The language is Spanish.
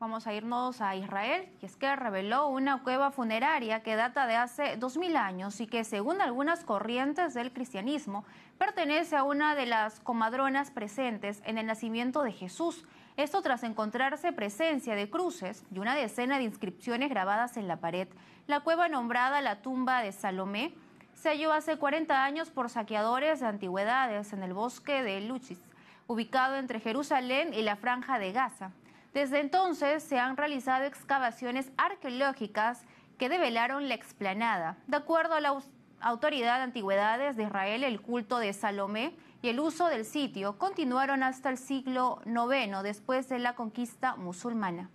Vamos a irnos a Israel, y es que reveló una cueva funeraria que data de hace 2.000 años y que, según algunas corrientes del cristianismo, pertenece a una de las comadronas presentes en el nacimiento de Jesús. Esto tras encontrarse presencia de cruces y una decena de inscripciones grabadas en la pared. La cueva nombrada la tumba de Salomé se halló hace 40 años por saqueadores de antigüedades en el bosque de Luchis, ubicado entre Jerusalén y la franja de Gaza. Desde entonces se han realizado excavaciones arqueológicas que develaron la explanada. De acuerdo a la Autoridad de Antigüedades de Israel, el culto de Salomé y el uso del sitio continuaron hasta el siglo IX después de la conquista musulmana.